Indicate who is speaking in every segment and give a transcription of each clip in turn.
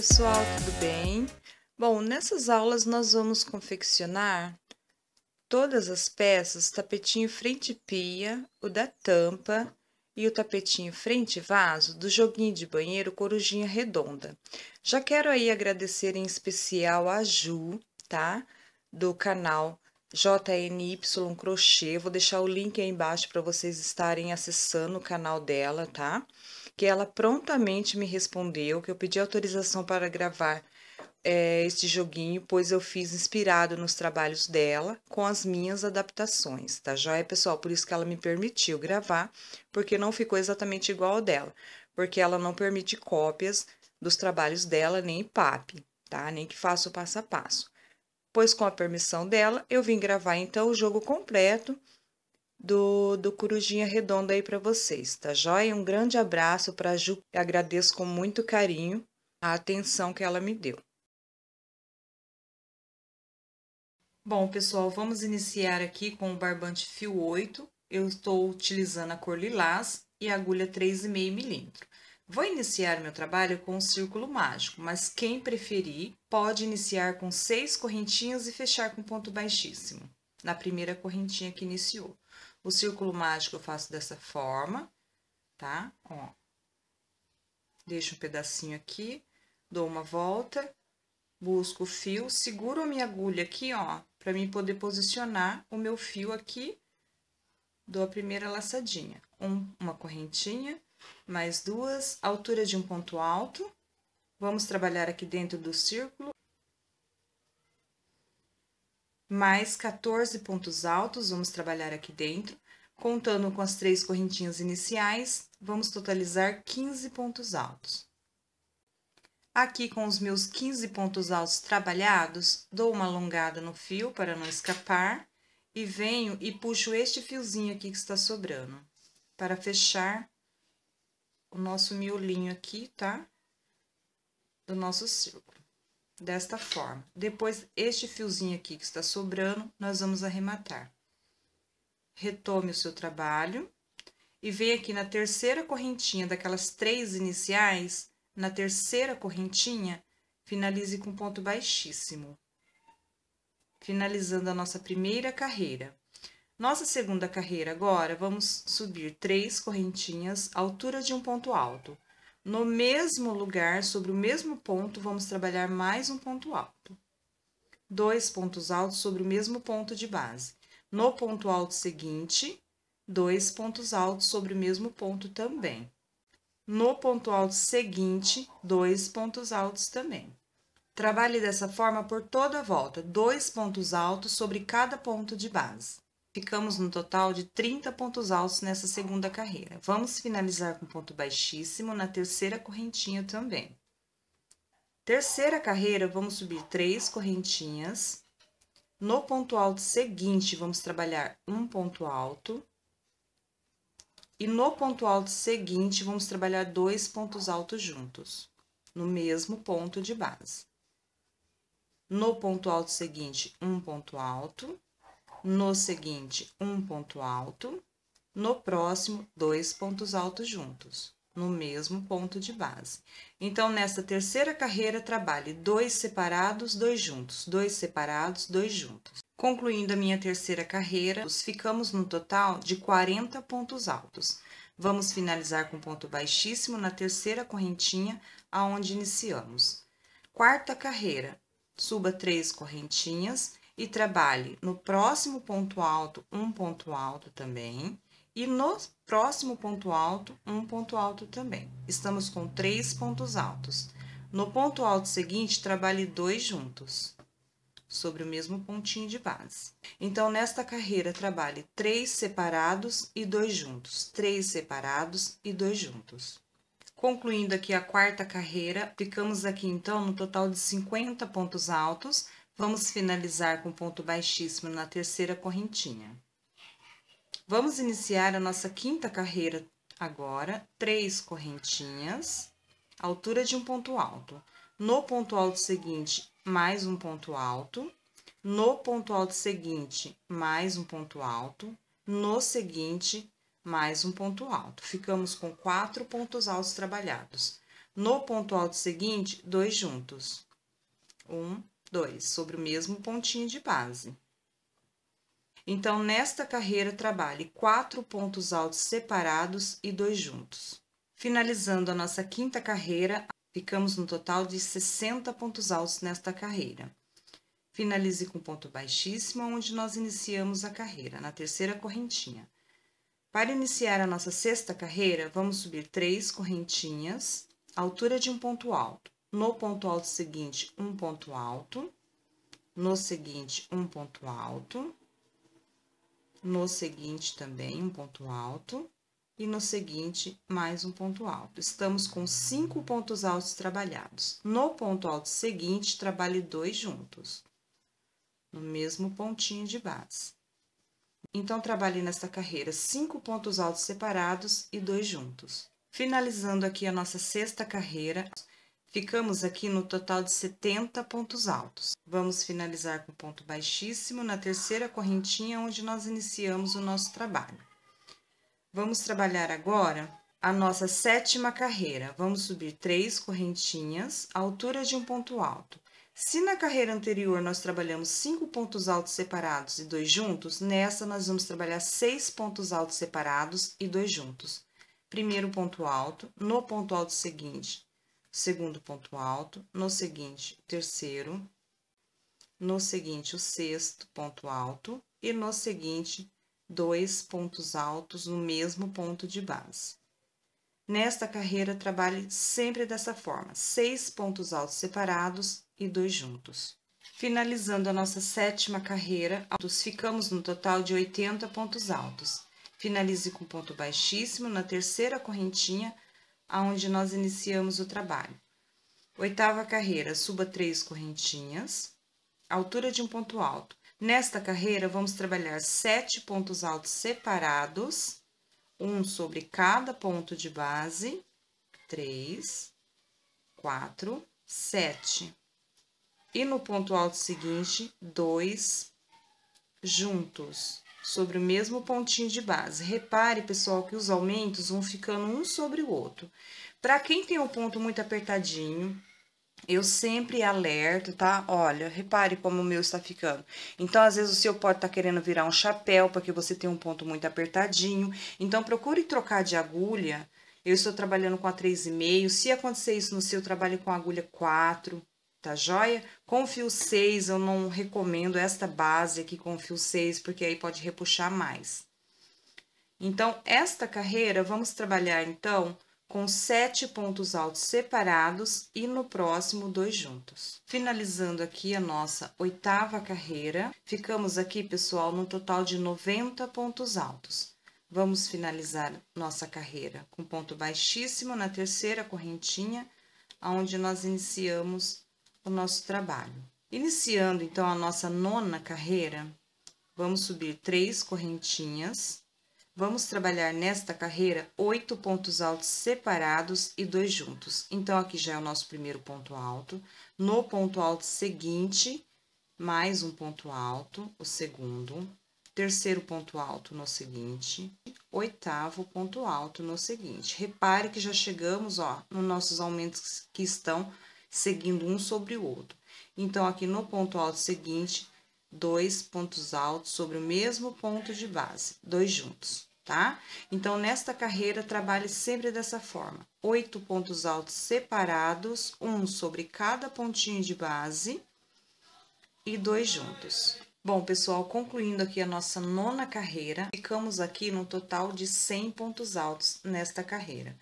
Speaker 1: pessoal, tudo bem? Bom, nessas aulas nós vamos confeccionar todas as peças, tapetinho frente pia, o da tampa e o tapetinho frente vaso do joguinho de banheiro Corujinha Redonda. Já quero aí agradecer em especial a Ju, tá? Do canal JNY Crochê, vou deixar o link aí embaixo para vocês estarem acessando o canal dela, tá? Tá? que ela prontamente me respondeu que eu pedi autorização para gravar é, eh, este joguinho, pois eu fiz inspirado nos trabalhos dela com as minhas adaptações, tá joia, pessoal? Por isso que ela me permitiu gravar, porque não ficou exatamente igual ao dela, porque ela não permite cópias dos trabalhos dela nem PAP, tá? Nem que faça o passo a passo. Pois com a permissão dela, eu vim gravar então o jogo completo do, do Corujinha Redonda aí para vocês, tá joia? Um grande abraço para a Ju, agradeço com muito carinho a atenção que ela me deu. Bom, pessoal, vamos iniciar aqui com o barbante fio 8. Eu estou utilizando a cor lilás e agulha 3,5 milímetro. Vou iniciar meu trabalho com um círculo mágico, mas quem preferir pode iniciar com seis correntinhas e fechar com ponto baixíssimo, na primeira correntinha que iniciou. O círculo mágico eu faço dessa forma, tá? Ó. Deixo um pedacinho aqui, dou uma volta, busco o fio, seguro a minha agulha aqui, ó, para mim poder posicionar o meu fio aqui, dou a primeira laçadinha. Um, uma correntinha, mais duas, altura de um ponto alto. Vamos trabalhar aqui dentro do círculo mais 14 pontos altos, vamos trabalhar aqui dentro. Contando com as três correntinhas iniciais, vamos totalizar 15 pontos altos. Aqui, com os meus 15 pontos altos trabalhados, dou uma alongada no fio para não escapar e venho e puxo este fiozinho aqui que está sobrando para fechar o nosso miolinho aqui, tá? Do nosso círculo desta forma. Depois, este fiozinho aqui que está sobrando, nós vamos arrematar. Retome o seu trabalho e vem aqui na terceira correntinha daquelas três iniciais, na terceira correntinha, finalize com ponto baixíssimo. Finalizando a nossa primeira carreira. Nossa segunda carreira agora, vamos subir três correntinhas, altura de um ponto alto. No mesmo lugar, sobre o mesmo ponto, vamos trabalhar mais um ponto alto. Dois pontos altos sobre o mesmo ponto de base. No ponto alto seguinte, dois pontos altos sobre o mesmo ponto também. No ponto alto seguinte, dois pontos altos também. Trabalhe dessa forma por toda a volta, dois pontos altos sobre cada ponto de base. Ficamos no total de 30 pontos altos nessa segunda carreira. Vamos finalizar com ponto baixíssimo na terceira correntinha também. Terceira carreira, vamos subir três correntinhas. No ponto alto seguinte, vamos trabalhar um ponto alto. E no ponto alto seguinte, vamos trabalhar dois pontos altos juntos, no mesmo ponto de base. No ponto alto seguinte, um ponto alto. No seguinte, um ponto alto. No próximo, dois pontos altos juntos, no mesmo ponto de base. Então, nesta terceira carreira, trabalhe dois separados, dois juntos, dois separados, dois juntos. Concluindo a minha terceira carreira, ficamos no total de 40 pontos altos. Vamos finalizar com ponto baixíssimo na terceira correntinha, aonde iniciamos. Quarta carreira, suba três correntinhas e trabalhe no próximo ponto alto um ponto alto também e no próximo ponto alto um ponto alto também. Estamos com três pontos altos. No ponto alto seguinte, trabalhe dois juntos sobre o mesmo pontinho de base. Então, nesta carreira, trabalhe três separados e dois juntos, três separados e dois juntos. Concluindo aqui a quarta carreira, ficamos aqui então no total de 50 pontos altos Vamos finalizar com ponto baixíssimo na terceira correntinha. Vamos iniciar a nossa quinta carreira agora, três correntinhas, altura de um ponto alto. No ponto alto seguinte, mais um ponto alto. No ponto alto seguinte, mais um ponto alto. No seguinte, mais um ponto alto. Ficamos com quatro pontos altos trabalhados. No ponto alto seguinte, dois juntos. Um, 2, sobre o mesmo pontinho de base. Então, nesta carreira, trabalhe quatro pontos altos separados e dois juntos. Finalizando a nossa quinta carreira, ficamos no total de 60 pontos altos nesta carreira. Finalize com ponto baixíssimo, onde nós iniciamos a carreira, na terceira correntinha. Para iniciar a nossa sexta carreira, vamos subir três correntinhas, altura de um ponto alto. No ponto alto seguinte, um ponto alto. No seguinte, um ponto alto. No seguinte também, um ponto alto. E no seguinte, mais um ponto alto. Estamos com cinco pontos altos trabalhados. No ponto alto seguinte, trabalhe dois juntos. No mesmo pontinho de base. Então, trabalhe nesta carreira cinco pontos altos separados e dois juntos. Finalizando aqui a nossa sexta carreira, Ficamos aqui no total de 70 pontos altos. Vamos finalizar com ponto baixíssimo na terceira correntinha onde nós iniciamos o nosso trabalho. Vamos trabalhar agora a nossa sétima carreira. Vamos subir três correntinhas, altura de um ponto alto. Se na carreira anterior nós trabalhamos cinco pontos altos separados e dois juntos, nessa nós vamos trabalhar seis pontos altos separados e dois juntos. Primeiro ponto alto, no ponto alto seguinte, segundo ponto alto, no seguinte, terceiro, no seguinte, o sexto ponto alto e no seguinte, dois pontos altos no mesmo ponto de base. Nesta carreira, trabalhe sempre dessa forma, seis pontos altos separados e dois juntos. Finalizando a nossa sétima carreira, ficamos no total de 80 pontos altos. Finalize com ponto baixíssimo na terceira correntinha, aonde nós iniciamos o trabalho. Oitava carreira, suba três correntinhas, altura de um ponto alto. Nesta carreira, vamos trabalhar sete pontos altos separados, um sobre cada ponto de base, três, quatro, sete. E no ponto alto seguinte, dois juntos sobre o mesmo pontinho de base. Repare, pessoal, que os aumentos vão ficando um sobre o outro. Para quem tem o um ponto muito apertadinho, eu sempre alerto, tá? Olha, repare como o meu está ficando. Então, às vezes, o seu pode estar tá querendo virar um chapéu, porque você tem um ponto muito apertadinho. Então, procure trocar de agulha. Eu estou trabalhando com a 3,5. Se acontecer isso no seu, trabalhe com a agulha 4, tá joia? Com fio 6 eu não recomendo esta base aqui com fio 6, porque aí pode repuxar mais. Então, esta carreira, vamos trabalhar então com sete pontos altos separados e no próximo dois juntos. Finalizando aqui a nossa oitava carreira, ficamos aqui, pessoal, no total de 90 pontos altos. Vamos finalizar nossa carreira com ponto baixíssimo na terceira correntinha, onde nós iniciamos o nosso trabalho. Iniciando então a nossa nona carreira, vamos subir três correntinhas. Vamos trabalhar nesta carreira oito pontos altos separados e dois juntos. Então, aqui já é o nosso primeiro ponto alto. No ponto alto seguinte, mais um ponto alto, o segundo. Terceiro ponto alto no seguinte, oitavo ponto alto no seguinte. Repare que já chegamos, ó, nos nossos aumentos que estão seguindo um sobre o outro. Então, aqui no ponto alto seguinte, dois pontos altos sobre o mesmo ponto de base, dois juntos, tá? Então, nesta carreira, trabalhe sempre dessa forma. Oito pontos altos separados, um sobre cada pontinho de base e dois juntos. Bom, pessoal, concluindo aqui a nossa nona carreira, ficamos aqui no total de 100 pontos altos nesta carreira.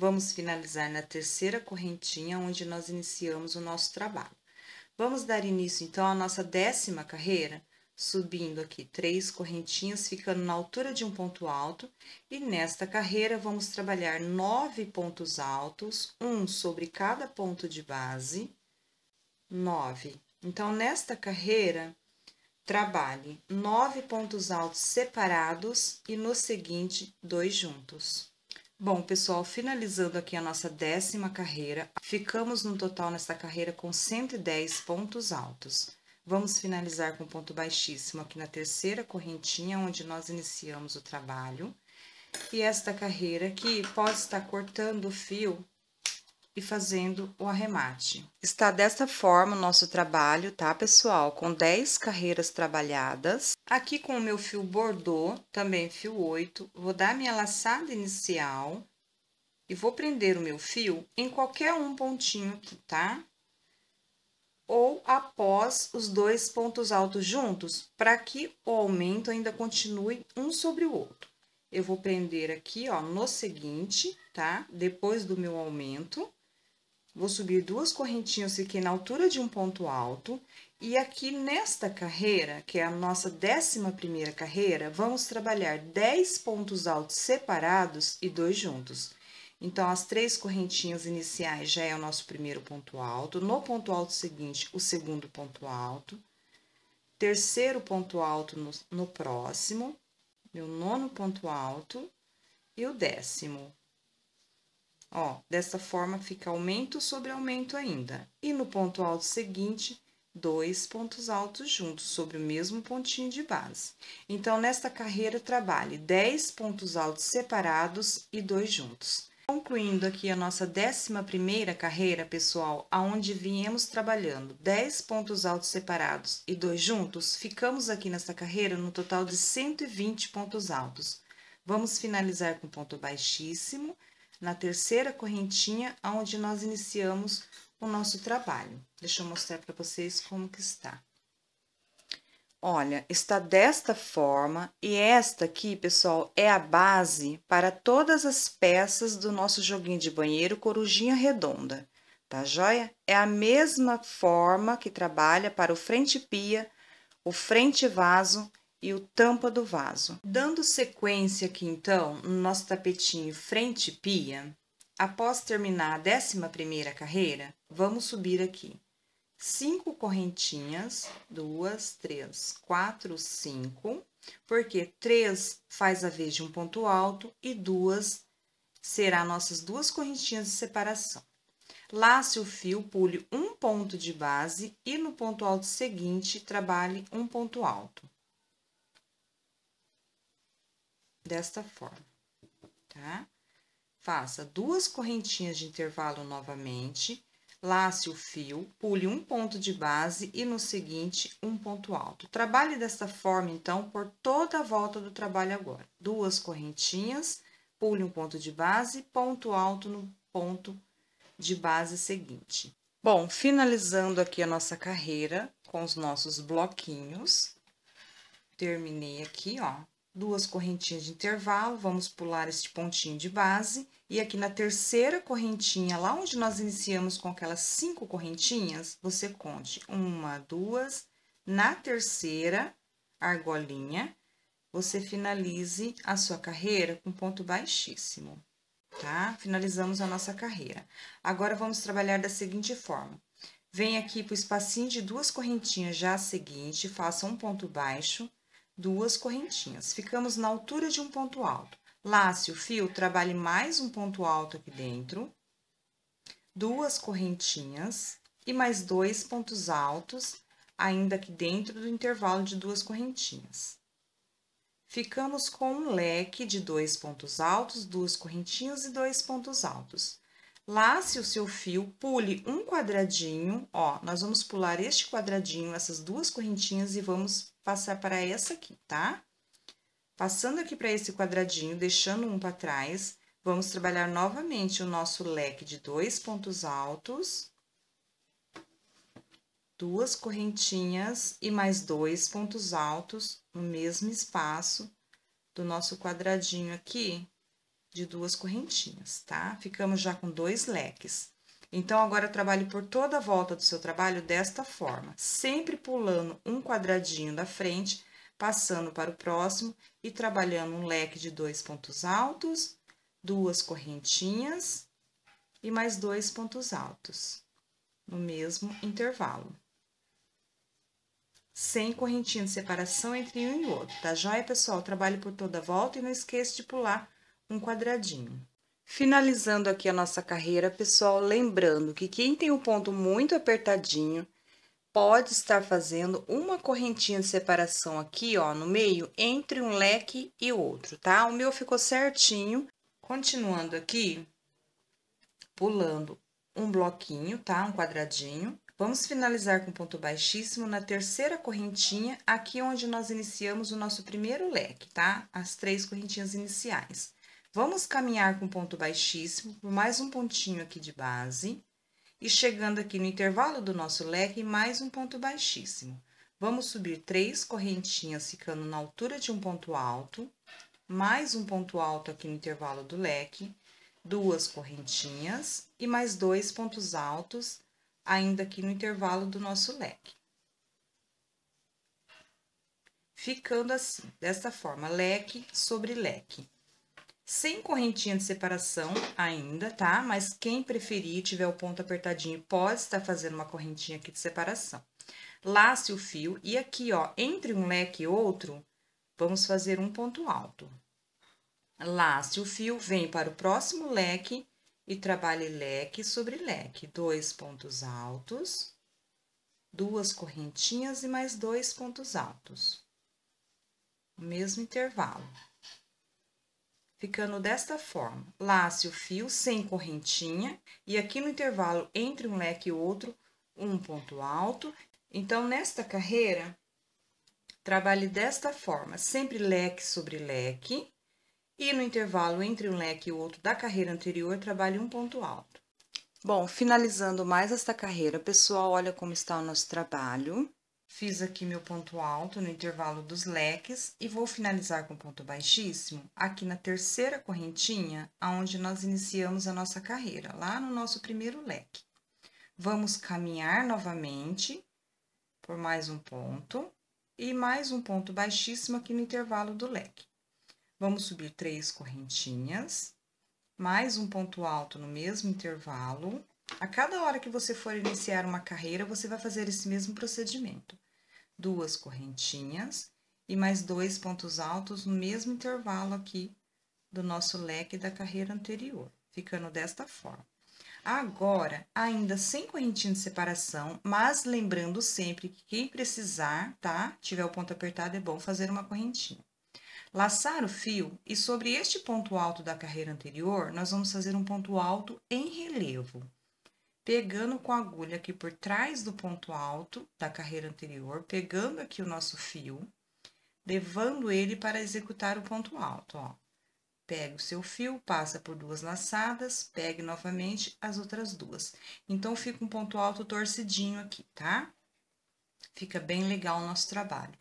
Speaker 1: Vamos finalizar na terceira correntinha, onde nós iniciamos o nosso trabalho. Vamos dar início, então, à nossa décima carreira, subindo aqui três correntinhas, ficando na altura de um ponto alto. E nesta carreira, vamos trabalhar nove pontos altos, um sobre cada ponto de base, nove. Então, nesta carreira, trabalhe nove pontos altos separados e no seguinte, dois juntos. Bom, pessoal, finalizando aqui a nossa décima carreira, ficamos no total nesta carreira com 110 pontos altos. Vamos finalizar com ponto baixíssimo aqui na terceira correntinha, onde nós iniciamos o trabalho. E esta carreira aqui, pode estar cortando o fio e fazendo o arremate. Está desta forma o nosso trabalho, tá, pessoal? Com 10 carreiras trabalhadas. Aqui com o meu fio bordô, também fio 8, vou dar minha laçada inicial e vou prender o meu fio em qualquer um pontinho aqui, tá? Ou após os dois pontos altos juntos, para que o aumento ainda continue um sobre o outro. Eu vou prender aqui, ó, no seguinte, tá? Depois do meu aumento. Vou subir duas correntinhas, fiquei na altura de um ponto alto. E aqui nesta carreira, que é a nossa décima primeira carreira, vamos trabalhar 10 pontos altos separados e dois juntos. Então, as três correntinhas iniciais já é o nosso primeiro ponto alto. No ponto alto seguinte, o segundo ponto alto. Terceiro ponto alto no, no próximo. Meu nono ponto alto. E o décimo. Ó, dessa forma fica aumento sobre aumento ainda. E no ponto alto seguinte, dois pontos altos juntos sobre o mesmo pontinho de base. Então, nesta carreira, trabalhe 10 pontos altos separados e dois juntos. Concluindo aqui a nossa décima primeira carreira, pessoal, aonde viemos trabalhando 10 pontos altos separados e dois juntos, ficamos aqui nessa carreira no total de 120 pontos altos. Vamos finalizar com ponto baixíssimo na terceira correntinha, aonde nós iniciamos o nosso trabalho. Deixa eu mostrar para vocês como que está. Olha, está desta forma e esta aqui, pessoal, é a base para todas as peças do nosso joguinho de banheiro Corujinha Redonda, tá joia? É a mesma forma que trabalha para o frente pia, o frente vaso e o tampa do vaso. Dando sequência aqui então no nosso tapetinho frente pia, após terminar a décima primeira carreira, vamos subir aqui. Cinco correntinhas, duas, três, quatro, cinco, porque três faz a vez de um ponto alto e duas será nossas duas correntinhas de separação. Lace o fio, pule um ponto de base e no ponto alto seguinte trabalhe um ponto alto. desta forma, tá? Faça duas correntinhas de intervalo novamente, lace o fio, pule um ponto de base e no seguinte um ponto alto. Trabalhe desta forma, então, por toda a volta do trabalho agora. Duas correntinhas, pule um ponto de base, ponto alto no ponto de base seguinte. Bom, finalizando aqui a nossa carreira com os nossos bloquinhos, terminei aqui, ó, duas correntinhas de intervalo, vamos pular este pontinho de base, e aqui na terceira correntinha, lá onde nós iniciamos com aquelas cinco correntinhas, você conte uma, duas, na terceira argolinha, você finalize a sua carreira com ponto baixíssimo, tá? Finalizamos a nossa carreira. Agora, vamos trabalhar da seguinte forma. Vem aqui para o espacinho de duas correntinhas já a seguinte, faça um ponto baixo, duas correntinhas. Ficamos na altura de um ponto alto. Lace o fio, trabalhe mais um ponto alto aqui dentro, duas correntinhas e mais dois pontos altos, ainda aqui dentro do intervalo de duas correntinhas. Ficamos com um leque de dois pontos altos, duas correntinhas e dois pontos altos. Lace o seu fio, pule um quadradinho, ó, nós vamos pular este quadradinho, essas duas correntinhas e vamos passar para essa aqui, tá? Passando aqui para esse quadradinho, deixando um para trás, vamos trabalhar novamente o nosso leque de dois pontos altos, duas correntinhas e mais dois pontos altos no mesmo espaço do nosso quadradinho aqui de duas correntinhas, tá? Ficamos já com dois leques. Então, agora trabalhe por toda a volta do seu trabalho desta forma, sempre pulando um quadradinho da frente, passando para o próximo e trabalhando um leque de dois pontos altos, duas correntinhas e mais dois pontos altos, no mesmo intervalo. Sem correntinha de separação entre um e outro, tá joia, pessoal? Trabalhe por toda a volta e não esqueça de pular um quadradinho. Finalizando aqui a nossa carreira, pessoal, lembrando que quem tem o um ponto muito apertadinho pode estar fazendo uma correntinha de separação aqui, ó, no meio, entre um leque e outro, tá? O meu ficou certinho. Continuando aqui, pulando um bloquinho, tá? Um quadradinho. Vamos finalizar com ponto baixíssimo na terceira correntinha, aqui onde nós iniciamos o nosso primeiro leque, tá? As três correntinhas iniciais. Vamos caminhar com ponto baixíssimo por mais um pontinho aqui de base. E chegando aqui no intervalo do nosso leque, mais um ponto baixíssimo. Vamos subir três correntinhas ficando na altura de um ponto alto, mais um ponto alto aqui no intervalo do leque, duas correntinhas e mais dois pontos altos ainda aqui no intervalo do nosso leque. Ficando assim, desta forma, leque sobre leque sem correntinha de separação ainda, tá? Mas quem preferir, tiver o ponto apertadinho, pode estar fazendo uma correntinha aqui de separação. Lace o fio e aqui, ó, entre um leque e outro, vamos fazer um ponto alto. Lace o fio, vem para o próximo leque e trabalhe leque sobre leque. Dois pontos altos, duas correntinhas e mais dois pontos altos. O mesmo intervalo ficando desta forma. Lace o fio sem correntinha e aqui no intervalo entre um leque e outro, um ponto alto. Então, nesta carreira, trabalhe desta forma, sempre leque sobre leque. E no intervalo entre um leque e outro da carreira anterior, trabalhe um ponto alto. Bom, finalizando mais esta carreira, pessoal, olha como está o nosso trabalho. Fiz aqui meu ponto alto no intervalo dos leques e vou finalizar com ponto baixíssimo aqui na terceira correntinha, aonde nós iniciamos a nossa carreira, lá no nosso primeiro leque. Vamos caminhar novamente por mais um ponto e mais um ponto baixíssimo aqui no intervalo do leque. Vamos subir três correntinhas, mais um ponto alto no mesmo intervalo. A cada hora que você for iniciar uma carreira, você vai fazer esse mesmo procedimento duas correntinhas e mais dois pontos altos no mesmo intervalo aqui do nosso leque da carreira anterior, ficando desta forma. Agora, ainda sem correntinha de separação, mas lembrando sempre que quem precisar, tá? Tiver o ponto apertado, é bom fazer uma correntinha. Laçar o fio e sobre este ponto alto da carreira anterior, nós vamos fazer um ponto alto em relevo pegando com a agulha aqui por trás do ponto alto da carreira anterior, pegando aqui o nosso fio, levando ele para executar o ponto alto, ó. Pega o seu fio, passa por duas laçadas, pegue novamente as outras duas. Então, fica um ponto alto torcidinho aqui, tá? Fica bem legal o nosso trabalho.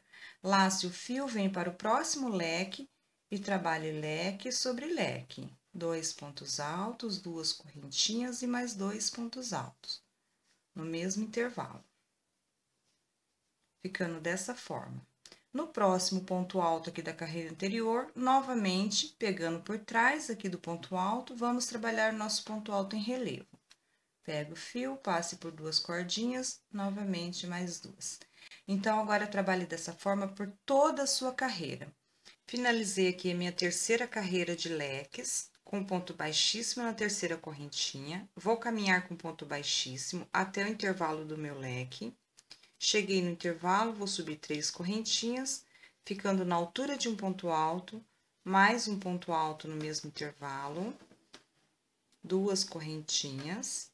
Speaker 1: Lace o fio, vem para o próximo leque e trabalhe leque sobre leque dois pontos altos, duas correntinhas e mais dois pontos altos, no mesmo intervalo. Ficando dessa forma. No próximo ponto alto aqui da carreira anterior, novamente, pegando por trás aqui do ponto alto, vamos trabalhar nosso ponto alto em relevo. Pega o fio, passe por duas cordinhas, novamente mais duas. Então, agora trabalhe dessa forma por toda a sua carreira. Finalizei aqui a minha terceira carreira de leques com ponto baixíssimo na terceira correntinha, vou caminhar com ponto baixíssimo até o intervalo do meu leque. Cheguei no intervalo, vou subir três correntinhas, ficando na altura de um ponto alto, mais um ponto alto no mesmo intervalo, duas correntinhas,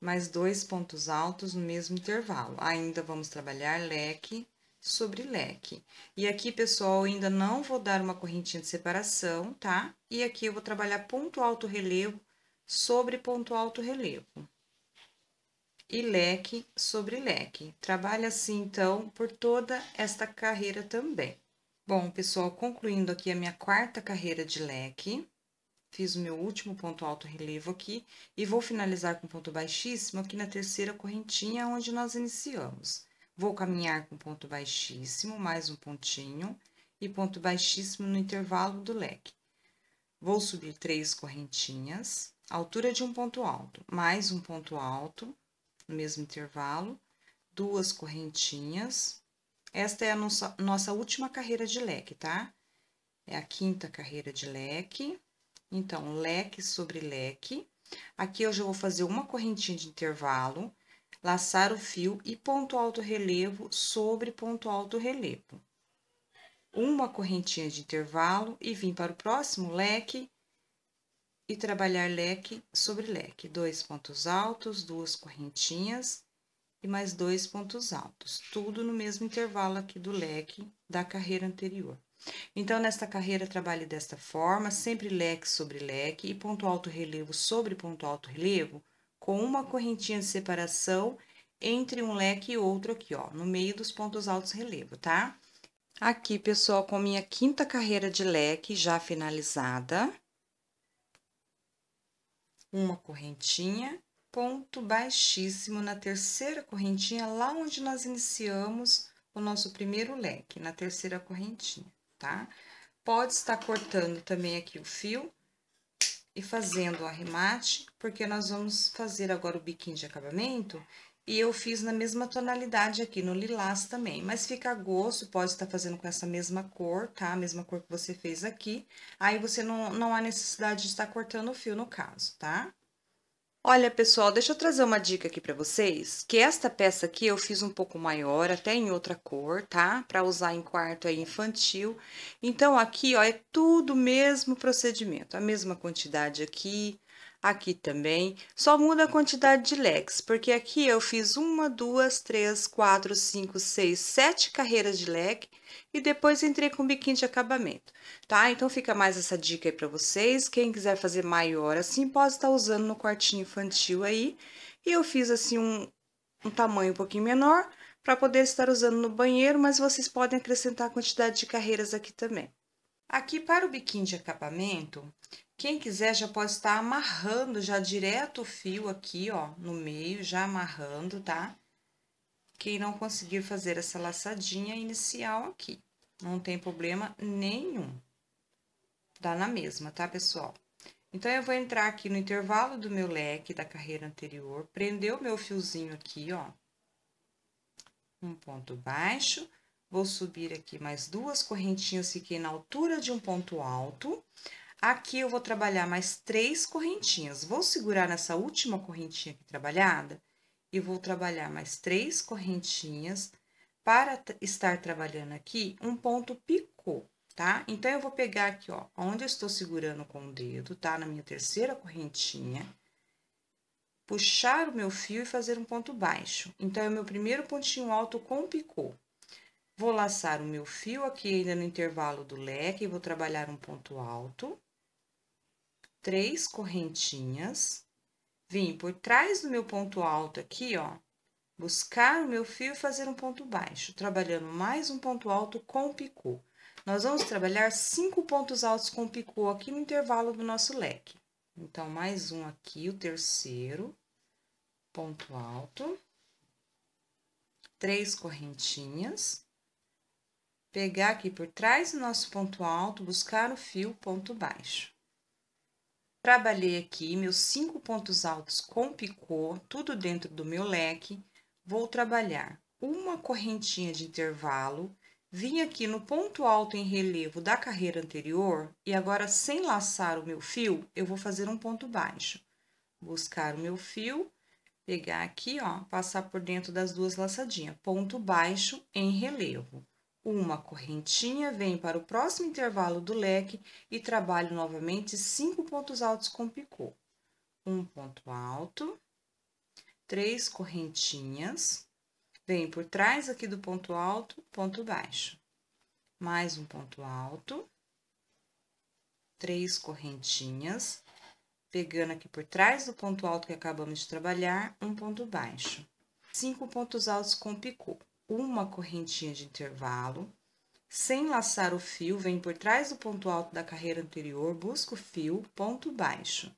Speaker 1: mais dois pontos altos no mesmo intervalo. Ainda vamos trabalhar leque, sobre leque. E aqui, pessoal, ainda não vou dar uma correntinha de separação, tá? E aqui eu vou trabalhar ponto alto relevo sobre ponto alto relevo. E leque sobre leque. Trabalha assim, então, por toda esta carreira também. Bom, pessoal, concluindo aqui a minha quarta carreira de leque. Fiz o meu último ponto alto relevo aqui e vou finalizar com ponto baixíssimo aqui na terceira correntinha onde nós iniciamos. Vou caminhar com ponto baixíssimo, mais um pontinho, e ponto baixíssimo no intervalo do leque. Vou subir três correntinhas, altura de um ponto alto, mais um ponto alto, no mesmo intervalo, duas correntinhas. Esta é a nossa, nossa última carreira de leque, tá? É a quinta carreira de leque. Então, leque sobre leque. Aqui eu já vou fazer uma correntinha de intervalo, laçar o fio e ponto alto relevo sobre ponto alto relevo. Uma correntinha de intervalo e vim para o próximo leque e trabalhar leque sobre leque. Dois pontos altos, duas correntinhas e mais dois pontos altos. Tudo no mesmo intervalo aqui do leque da carreira anterior. Então, nesta carreira, trabalhe desta forma, sempre leque sobre leque e ponto alto relevo sobre ponto alto relevo, com uma correntinha de separação entre um leque e outro aqui, ó, no meio dos pontos altos relevo, tá? Aqui, pessoal, com minha quinta carreira de leque já finalizada. Uma correntinha, ponto baixíssimo na terceira correntinha, lá onde nós iniciamos o nosso primeiro leque, na terceira correntinha, tá? Pode estar cortando também aqui o fio e fazendo o arremate, porque nós vamos fazer agora o biquinho de acabamento, e eu fiz na mesma tonalidade aqui, no lilás também, mas fica a gosto, pode estar fazendo com essa mesma cor, tá? A mesma cor que você fez aqui, aí você não, não há necessidade de estar cortando o fio no caso, tá? Olha, pessoal, deixa eu trazer uma dica aqui para vocês, que esta peça aqui eu fiz um pouco maior, até em outra cor, tá? Para usar em quarto aí infantil. Então, aqui, ó, é tudo o mesmo procedimento, a mesma quantidade aqui, Aqui também, só muda a quantidade de legs, porque aqui eu fiz uma, duas, três, quatro, cinco, seis, sete carreiras de leg e depois entrei com o biquinho de acabamento, tá? Então, fica mais essa dica aí pra vocês. Quem quiser fazer maior assim, pode estar tá usando no quartinho infantil aí. E eu fiz assim um, um tamanho um pouquinho menor para poder estar usando no banheiro, mas vocês podem acrescentar a quantidade de carreiras aqui também. Aqui para o biquinho de acabamento, quem quiser já pode estar amarrando já direto o fio aqui, ó, no meio, já amarrando, tá? Quem não conseguir fazer essa laçadinha inicial aqui, não tem problema nenhum. Dá na mesma, tá, pessoal? Então, eu vou entrar aqui no intervalo do meu leque da carreira anterior, prender o meu fiozinho aqui, ó. Um ponto baixo, vou subir aqui mais duas correntinhas, fiquei na altura de um ponto alto. Aqui eu vou trabalhar mais três correntinhas. Vou segurar nessa última correntinha aqui trabalhada e vou trabalhar mais três correntinhas para estar trabalhando aqui um ponto picô, tá? Então, eu vou pegar aqui, ó, onde eu estou segurando com o dedo, tá? Na minha terceira correntinha, puxar o meu fio e fazer um ponto baixo. Então, é o meu primeiro pontinho alto com picô. Vou laçar o meu fio aqui ainda no intervalo do leque, e vou trabalhar um ponto alto três correntinhas, vim por trás do meu ponto alto aqui, ó, buscar o meu fio e fazer um ponto baixo, trabalhando mais um ponto alto com o picô. Nós vamos trabalhar cinco pontos altos com o picô aqui no intervalo do nosso leque. Então, mais um aqui, o terceiro, ponto alto, três correntinhas, pegar aqui por trás do nosso ponto alto, buscar o fio, ponto baixo. Trabalhei aqui meus cinco pontos altos com picô, tudo dentro do meu leque. Vou trabalhar uma correntinha de intervalo. Vim aqui no ponto alto em relevo da carreira anterior e agora, sem laçar o meu fio, eu vou fazer um ponto baixo. Buscar o meu fio, pegar aqui, ó, passar por dentro das duas laçadinhas. Ponto baixo em relevo. Uma correntinha vem para o próximo intervalo do leque e trabalho novamente cinco pontos altos com picô. Um ponto alto, três correntinhas, vem por trás aqui do ponto alto, ponto baixo. Mais um ponto alto, três correntinhas, pegando aqui por trás do ponto alto que acabamos de trabalhar, um ponto baixo. Cinco pontos altos com picô uma correntinha de intervalo, sem laçar o fio, vem por trás do ponto alto da carreira anterior, busca o fio, ponto baixo.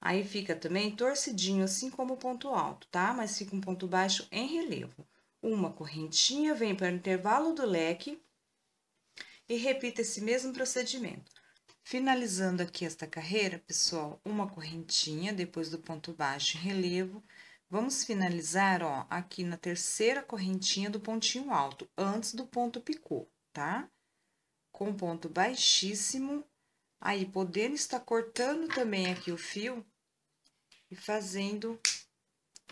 Speaker 1: Aí fica também torcidinho, assim como o ponto alto, tá? Mas fica um ponto baixo em relevo. Uma correntinha, vem para o intervalo do leque e repita esse mesmo procedimento. Finalizando aqui esta carreira, pessoal, uma correntinha depois do ponto baixo em relevo, Vamos finalizar, ó, aqui na terceira correntinha do pontinho alto, antes do ponto picô, tá? Com ponto baixíssimo. Aí, podendo estar cortando também aqui o fio e fazendo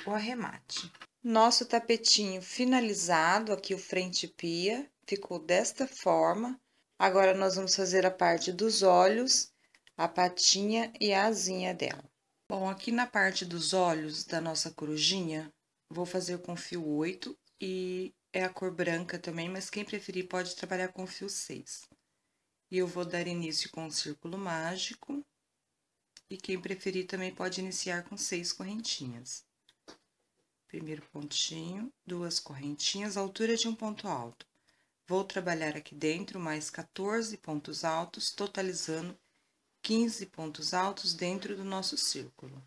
Speaker 1: o arremate. Nosso tapetinho finalizado, aqui o frente pia, ficou desta forma. Agora, nós vamos fazer a parte dos olhos, a patinha e a asinha dela. Bom, aqui na parte dos olhos da nossa corujinha, vou fazer com fio 8 e é a cor branca também, mas quem preferir pode trabalhar com fio 6. E eu vou dar início com um círculo mágico e quem preferir também pode iniciar com seis correntinhas. Primeiro pontinho, duas correntinhas, altura de um ponto alto. Vou trabalhar aqui dentro mais 14 pontos altos, totalizando 15 pontos altos dentro do nosso círculo.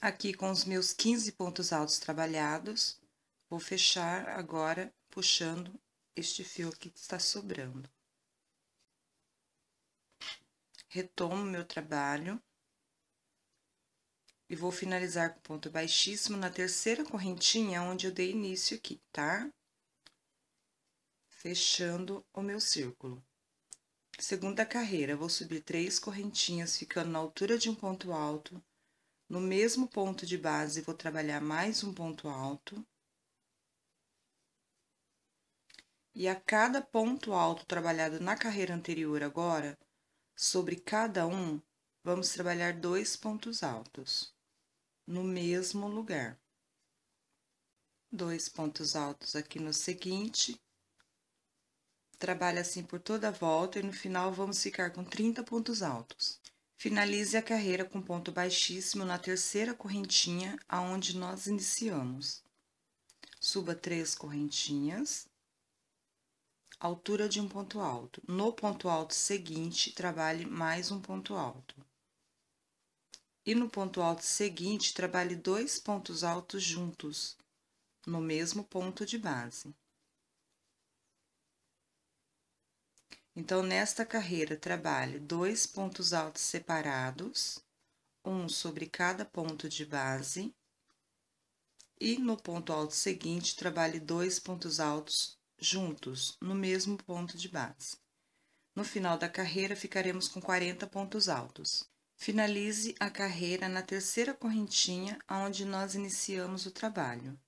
Speaker 1: Aqui com os meus 15 pontos altos trabalhados, vou fechar agora puxando este fio que está sobrando. Retomo meu trabalho e vou finalizar com ponto baixíssimo na terceira correntinha onde eu dei início aqui, tá? Fechando o meu círculo. Segunda carreira, vou subir três correntinhas ficando na altura de um ponto alto. No mesmo ponto de base, vou trabalhar mais um ponto alto. E a cada ponto alto trabalhado na carreira anterior agora, sobre cada um, vamos trabalhar dois pontos altos no mesmo lugar. Dois pontos altos aqui no seguinte Trabalhe assim por toda a volta e no final vamos ficar com 30 pontos altos. Finalize a carreira com ponto baixíssimo na terceira correntinha, aonde nós iniciamos. Suba três correntinhas, altura de um ponto alto. No ponto alto seguinte, trabalhe mais um ponto alto. E no ponto alto seguinte, trabalhe dois pontos altos juntos, no mesmo ponto de base. Então, nesta carreira, trabalhe dois pontos altos separados, um sobre cada ponto de base, e no ponto alto seguinte, trabalhe dois pontos altos juntos, no mesmo ponto de base. No final da carreira, ficaremos com 40 pontos altos. Finalize a carreira na terceira correntinha, onde nós iniciamos o trabalho.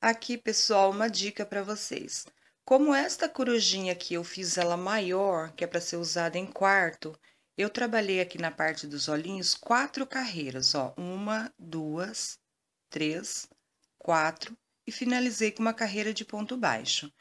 Speaker 1: Aqui, pessoal, uma dica para vocês. Como esta corujinha aqui eu fiz ela maior, que é para ser usada em quarto, eu trabalhei aqui na parte dos olhinhos quatro carreiras, ó. Uma, duas, três, quatro e finalizei com uma carreira de ponto baixo.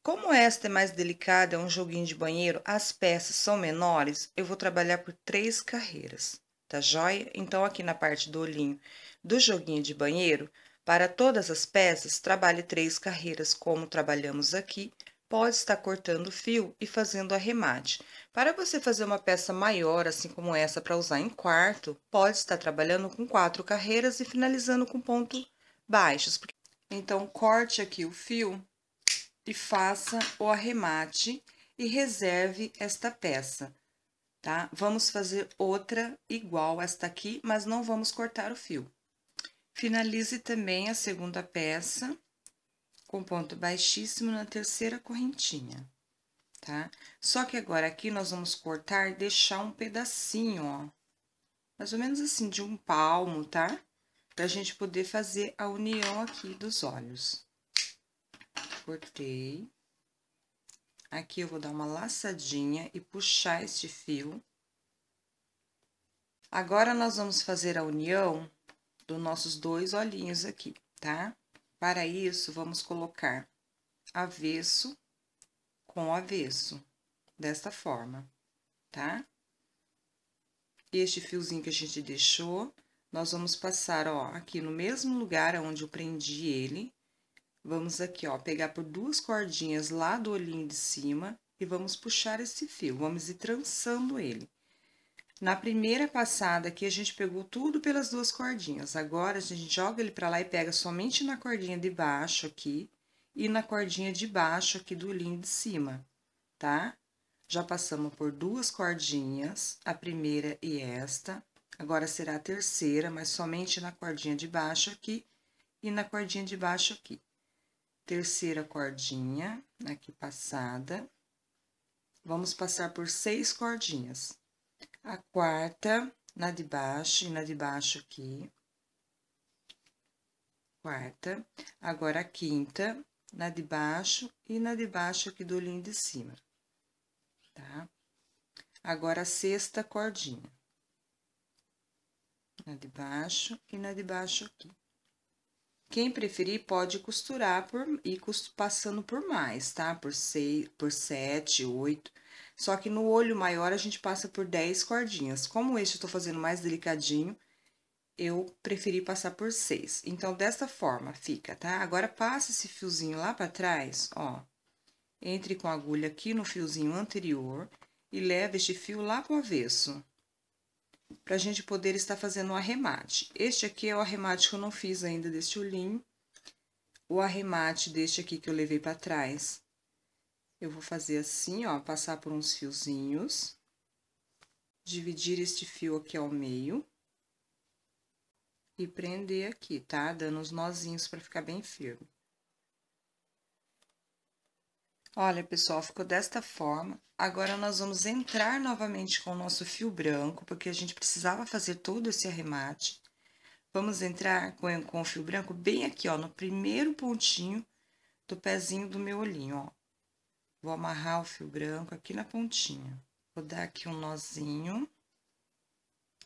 Speaker 1: Como esta é mais delicada, é um joguinho de banheiro, as peças são menores, eu vou trabalhar por três carreiras, tá joia? Então, aqui na parte do olhinho do joguinho de banheiro, para todas as peças, trabalhe três carreiras como trabalhamos aqui. Pode estar cortando fio e fazendo arremate. Para você fazer uma peça maior, assim como essa, para usar em quarto, pode estar trabalhando com quatro carreiras e finalizando com ponto baixos. Então, corte aqui o fio e faça o arremate e reserve esta peça, tá? Vamos fazer outra igual esta aqui, mas não vamos cortar o fio. Finalize também a segunda peça com ponto baixíssimo na terceira correntinha, tá? Só que agora aqui nós vamos cortar, deixar um pedacinho, ó, mais ou menos assim, de um palmo, tá? Pra gente poder fazer a união aqui dos olhos. Cortei. Aqui eu vou dar uma laçadinha e puxar este fio. Agora, nós vamos fazer a união dos nossos dois olhinhos aqui, tá? Para isso, vamos colocar avesso com avesso, desta forma, tá? Este fiozinho que a gente deixou, nós vamos passar, ó, aqui no mesmo lugar onde eu prendi ele, vamos aqui, ó, pegar por duas cordinhas lá do olhinho de cima e vamos puxar esse fio, vamos ir trançando ele. Na primeira passada aqui, a gente pegou tudo pelas duas cordinhas. Agora, a gente joga ele pra lá e pega somente na cordinha de baixo aqui e na cordinha de baixo aqui do linho de cima, tá? Já passamos por duas cordinhas, a primeira e esta. Agora, será a terceira, mas somente na cordinha de baixo aqui e na cordinha de baixo aqui. Terceira cordinha, aqui passada. Vamos passar por seis cordinhas a quarta na de baixo e na de baixo aqui. Quarta. Agora, a quinta na de baixo e na de baixo aqui do olhinho de cima, tá? Agora, a sexta cordinha. Na de baixo e na de baixo aqui. Quem preferir pode costurar por, e passando por mais, tá? Por seis, por sete, oito. Só que no olho maior a gente passa por 10 cordinhas. Como este eu tô fazendo mais delicadinho, eu preferi passar por 6. Então, desta forma fica, tá? Agora, passa esse fiozinho lá para trás, ó. Entre com a agulha aqui no fiozinho anterior e leva este fio lá pro avesso para a gente poder estar fazendo um arremate. Este aqui é o arremate que eu não fiz ainda deste olhinho. O arremate deste aqui que eu levei para trás, eu vou fazer assim, ó, passar por uns fiozinhos. Dividir este fio aqui ao meio. E prender aqui, tá? Dando uns nozinhos para ficar bem firme. Olha, pessoal, ficou desta forma. Agora, nós vamos entrar novamente com o nosso fio branco, porque a gente precisava fazer todo esse arremate. Vamos entrar com, com o fio branco bem aqui, ó, no primeiro pontinho do pezinho do meu olhinho, ó. Vou amarrar o fio branco aqui na pontinha. Vou dar aqui um nozinho.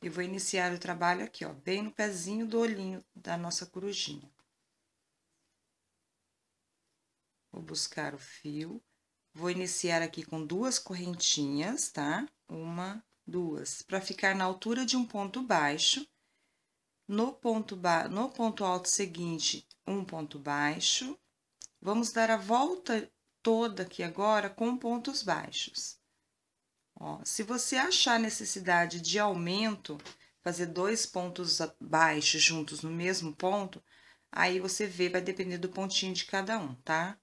Speaker 1: E vou iniciar o trabalho aqui, ó, bem no pezinho do olhinho da nossa corujinha. Vou buscar o fio. Vou iniciar aqui com duas correntinhas, tá? Uma, duas. Para ficar na altura de um ponto baixo. No ponto, ba no ponto alto seguinte, um ponto baixo. Vamos dar a volta toda aqui agora com pontos baixos. Ó, se você achar necessidade de aumento, fazer dois pontos baixos juntos no mesmo ponto, aí você vê, vai depender do pontinho de cada um, tá?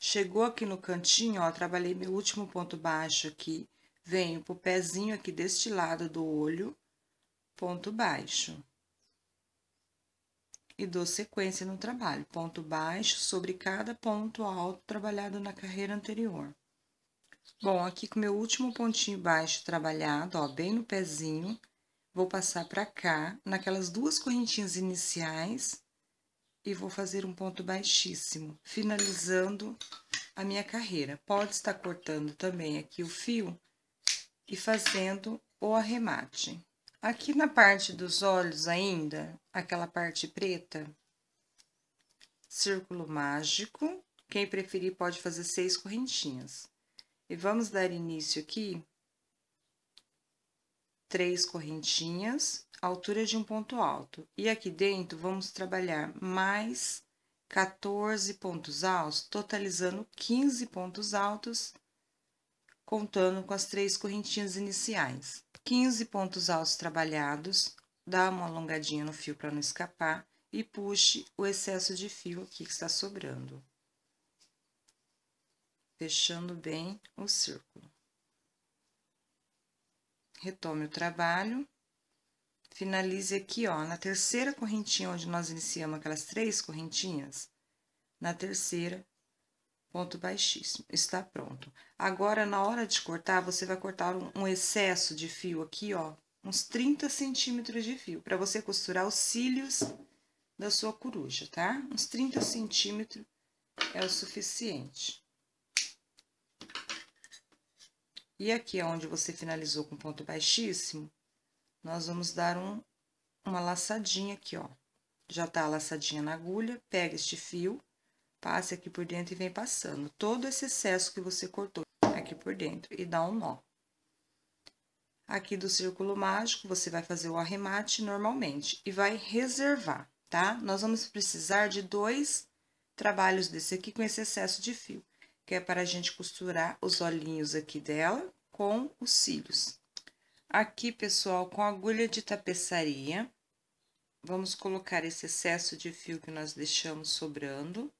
Speaker 1: Chegou aqui no cantinho, ó, trabalhei meu último ponto baixo aqui. Venho pro pezinho aqui deste lado do olho, ponto baixo. E dou sequência no trabalho, ponto baixo sobre cada ponto alto trabalhado na carreira anterior. Bom, aqui com meu último pontinho baixo trabalhado, ó, bem no pezinho, vou passar pra cá, naquelas duas correntinhas iniciais, e vou fazer um ponto baixíssimo, finalizando a minha carreira. Pode estar cortando também aqui o fio e fazendo o arremate. Aqui na parte dos olhos ainda, aquela parte preta, círculo mágico. Quem preferir pode fazer seis correntinhas. E vamos dar início aqui. Três correntinhas altura de um ponto alto. E aqui dentro, vamos trabalhar mais 14 pontos altos, totalizando 15 pontos altos, contando com as três correntinhas iniciais. 15 pontos altos trabalhados, dá uma alongadinha no fio para não escapar e puxe o excesso de fio aqui que está sobrando. Fechando bem o círculo. Retome o trabalho finalize aqui, ó, na terceira correntinha, onde nós iniciamos aquelas três correntinhas, na terceira, ponto baixíssimo, está pronto. Agora, na hora de cortar, você vai cortar um, um excesso de fio aqui, ó, uns 30 centímetros de fio, para você costurar os cílios da sua coruja, tá? Uns 30 centímetros é o suficiente. E aqui, é onde você finalizou com ponto baixíssimo, nós vamos dar um, uma laçadinha aqui, ó. Já tá a laçadinha na agulha, pega este fio, passe aqui por dentro e vem passando todo esse excesso que você cortou aqui por dentro e dá um nó. Aqui do círculo mágico, você vai fazer o arremate normalmente e vai reservar, tá? Nós vamos precisar de dois trabalhos desse aqui com esse excesso de fio, que é para a gente costurar os olhinhos aqui dela com os cílios, Aqui, pessoal, com agulha de tapeçaria, vamos colocar esse excesso de fio que nós deixamos sobrando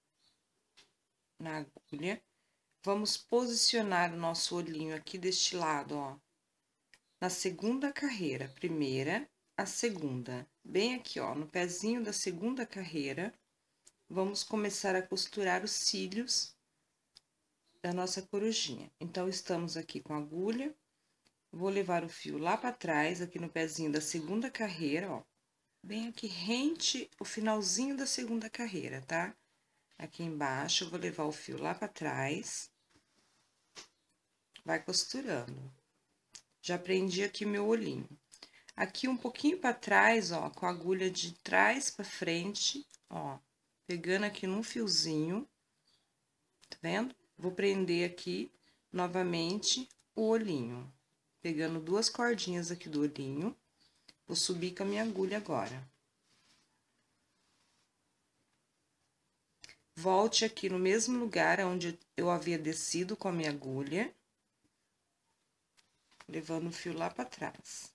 Speaker 1: na agulha. Vamos posicionar o nosso olhinho aqui deste lado, ó, na segunda carreira, primeira, a segunda. Bem aqui, ó, no pezinho da segunda carreira, vamos começar a costurar os cílios da nossa corujinha. Então, estamos aqui com agulha, vou levar o fio lá para trás, aqui no pezinho da segunda carreira, ó. Bem aqui rente o finalzinho da segunda carreira, tá? Aqui embaixo, eu vou levar o fio lá para trás. Vai costurando. Já prendi aqui meu olhinho. Aqui um pouquinho para trás, ó, com a agulha de trás para frente, ó. Pegando aqui num fiozinho, tá vendo? Vou prender aqui novamente o olhinho pegando duas cordinhas aqui do olhinho, vou subir com a minha agulha agora. Volte aqui no mesmo lugar onde eu havia descido com a minha agulha, levando o fio lá para trás.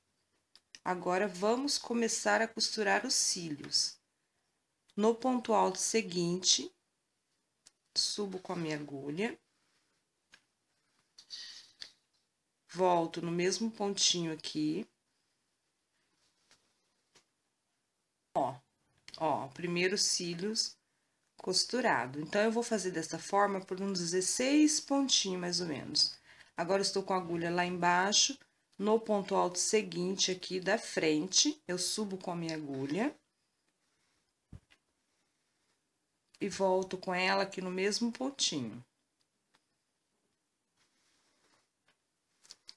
Speaker 1: Agora, vamos começar a costurar os cílios. No ponto alto seguinte, subo com a minha agulha, volto no mesmo pontinho aqui. Ó, ó, primeiro cílios costurado. Então, eu vou fazer dessa forma por uns 16 pontinhos, mais ou menos. Agora, estou com a agulha lá embaixo, no ponto alto seguinte aqui da frente, eu subo com a minha agulha. E volto com ela aqui no mesmo pontinho.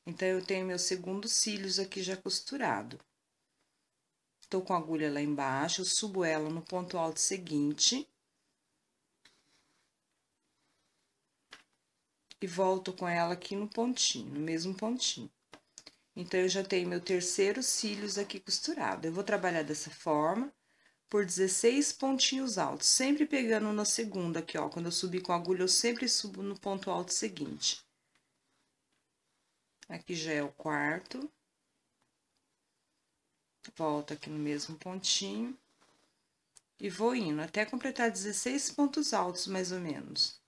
Speaker 1: Então, eu tenho meus segundos cílios aqui já costurado. Estou com a agulha lá embaixo, eu subo ela no ponto alto seguinte. E volto com ela aqui no pontinho, no mesmo pontinho. Então, eu já tenho meu terceiro cílios aqui costurado. Eu vou trabalhar dessa forma por 16 pontinhos altos, sempre pegando no segundo aqui, ó. Quando eu subir com a agulha, eu sempre subo no ponto alto seguinte. Aqui já é o quarto. Volto aqui no mesmo pontinho. E vou indo até completar 16 pontos altos, mais ou menos.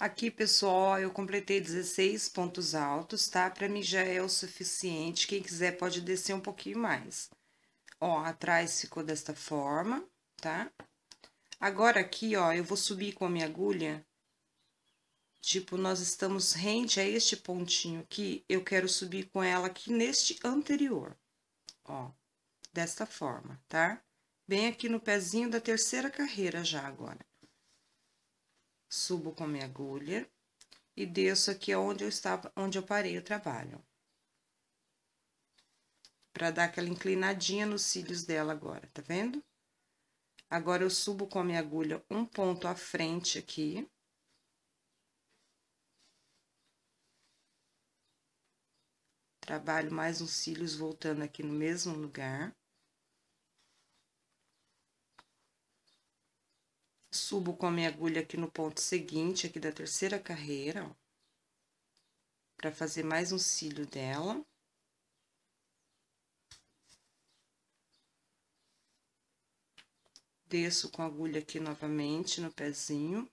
Speaker 1: Aqui, pessoal, eu completei 16 pontos altos, tá? Pra mim já é o suficiente, quem quiser pode descer um pouquinho mais. Ó, atrás ficou desta forma, tá? Agora, aqui, ó, eu vou subir com a minha agulha Tipo, nós estamos rente a este pontinho aqui, eu quero subir com ela aqui neste anterior, ó, desta forma, tá? Bem aqui no pezinho da terceira carreira já agora. Subo com minha agulha e desço aqui onde eu estava, onde eu parei o trabalho. Pra dar aquela inclinadinha nos cílios dela agora, tá vendo? Agora, eu subo com a minha agulha um ponto à frente aqui Trabalho mais uns cílios voltando aqui no mesmo lugar. Subo com a minha agulha aqui no ponto seguinte, aqui da terceira carreira, ó. Pra fazer mais um cílio dela. Desço com a agulha aqui novamente no pezinho.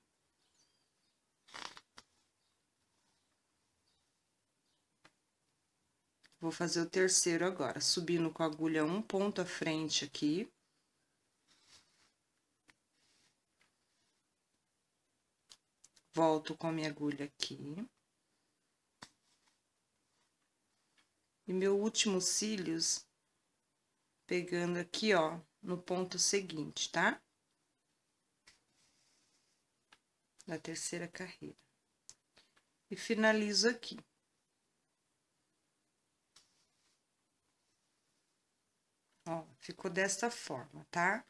Speaker 1: Vou fazer o terceiro agora, subindo com a agulha um ponto à frente aqui. Volto com a minha agulha aqui. E meu último cílios, pegando aqui, ó, no ponto seguinte, tá? Da terceira carreira. E finalizo aqui. Ó, ficou desta forma, tá?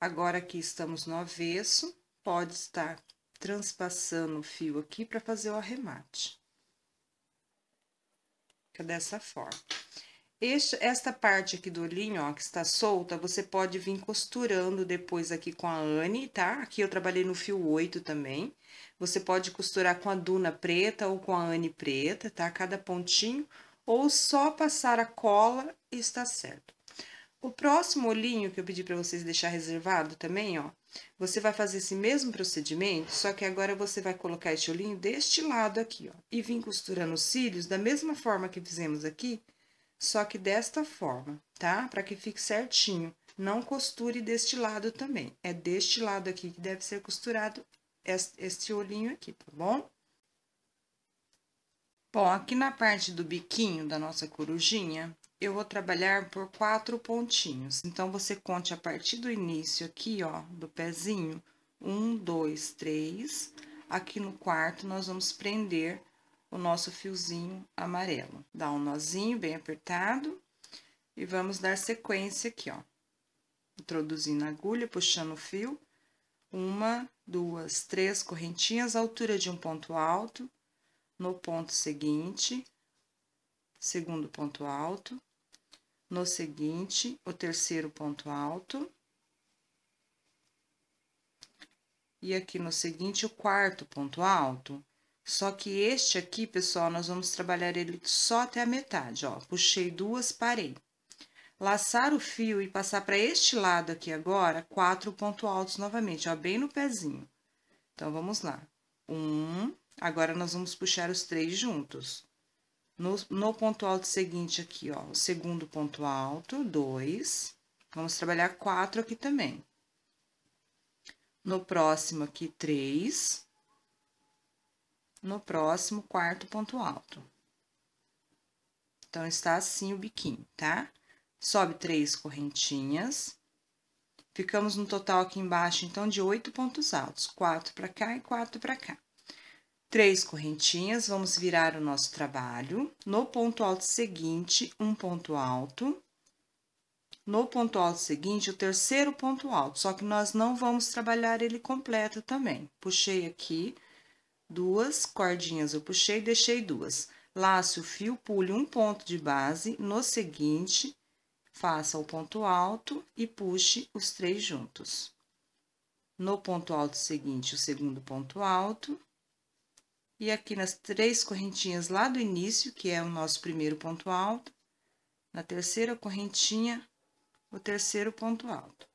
Speaker 1: Agora, aqui estamos no avesso, pode estar transpassando o fio aqui para fazer o arremate. Fica dessa forma. Este, esta parte aqui do olhinho, ó, que está solta, você pode vir costurando depois aqui com a Anne, tá? Aqui eu trabalhei no fio 8 também. Você pode costurar com a Duna preta ou com a Anne preta, tá? Cada pontinho, ou só passar a cola e está certo. O próximo olhinho que eu pedi para vocês deixar reservado também, ó, você vai fazer esse mesmo procedimento, só que agora você vai colocar esse olhinho deste lado aqui, ó, e vir costurando os cílios da mesma forma que fizemos aqui, só que desta forma, tá? Para que fique certinho. Não costure deste lado também, é deste lado aqui que deve ser costurado este olhinho aqui, tá bom? Bom, aqui na parte do biquinho da nossa corujinha, eu vou trabalhar por quatro pontinhos. Então, você conte a partir do início aqui, ó, do pezinho. Um, dois, três. Aqui no quarto, nós vamos prender o nosso fiozinho amarelo. Dá um nozinho bem apertado e vamos dar sequência aqui, ó. Introduzindo a agulha, puxando o fio. Uma, duas, três correntinhas, altura de um ponto alto. No ponto seguinte, segundo ponto alto, no seguinte, o terceiro ponto alto. E aqui no seguinte, o quarto ponto alto. Só que este aqui, pessoal, nós vamos trabalhar ele só até a metade, ó. Puxei duas, parei. Laçar o fio e passar para este lado aqui agora, quatro pontos altos novamente, ó, bem no pezinho. Então, vamos lá. Um, agora nós vamos puxar os três juntos. No, no ponto alto seguinte aqui, ó, o segundo ponto alto, dois. Vamos trabalhar quatro aqui também. No próximo aqui, três. No próximo, quarto ponto alto. Então, está assim o biquinho, tá? Sobe três correntinhas. Ficamos no total aqui embaixo, então, de oito pontos altos. Quatro para cá e quatro para cá. Três correntinhas, vamos virar o nosso trabalho. No ponto alto seguinte, um ponto alto. No ponto alto seguinte, o terceiro ponto alto, só que nós não vamos trabalhar ele completo também. Puxei aqui duas cordinhas, eu puxei deixei duas. Laço o fio, pule um ponto de base, no seguinte, faça o ponto alto e puxe os três juntos. No ponto alto seguinte, o segundo ponto alto, e aqui nas três correntinhas lá do início, que é o nosso primeiro ponto alto, na terceira correntinha, o terceiro ponto alto.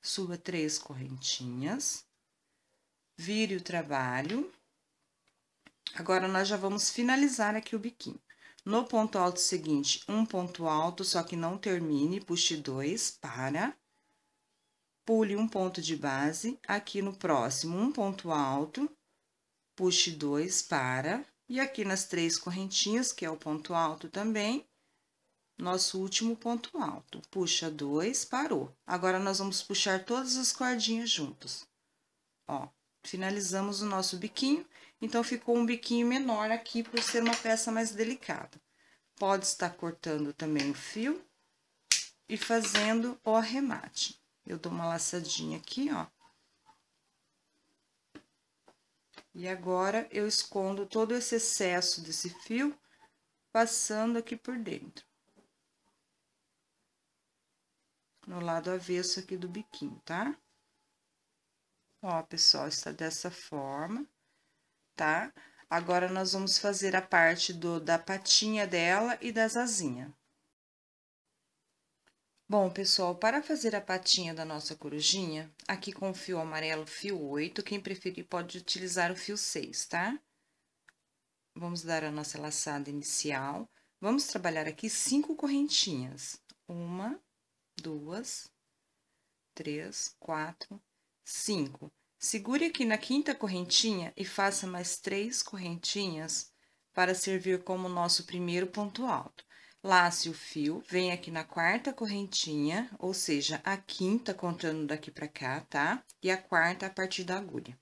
Speaker 1: Suba três correntinhas, vire o trabalho. Agora, nós já vamos finalizar aqui o biquinho. No ponto alto seguinte, um ponto alto, só que não termine, puxe dois, para, pule um ponto de base, aqui no próximo, um ponto alto, puxe dois para, e aqui nas três correntinhas, que é o ponto alto também, nosso último ponto alto. Puxa dois, parou. Agora, nós vamos puxar todas as cordinhas juntos. Ó, finalizamos o nosso biquinho, então, ficou um biquinho menor aqui, por ser uma peça mais delicada. Pode estar cortando também o fio e fazendo o arremate. Eu dou uma laçadinha aqui, ó E agora, eu escondo todo esse excesso desse fio, passando aqui por dentro. No lado avesso aqui do biquinho, tá? Ó, pessoal, está dessa forma, tá? Agora, nós vamos fazer a parte do, da patinha dela e das asinhas. Bom, pessoal, para fazer a patinha da nossa corujinha, aqui com o fio amarelo, fio 8, quem preferir pode utilizar o fio 6, tá? Vamos dar a nossa laçada inicial. Vamos trabalhar aqui cinco correntinhas. Uma, duas, três, quatro, cinco. Segure aqui na quinta correntinha e faça mais três correntinhas para servir como nosso primeiro ponto alto lace o fio, vem aqui na quarta correntinha, ou seja, a quinta contando daqui pra cá, tá? E a quarta a partir da agulha.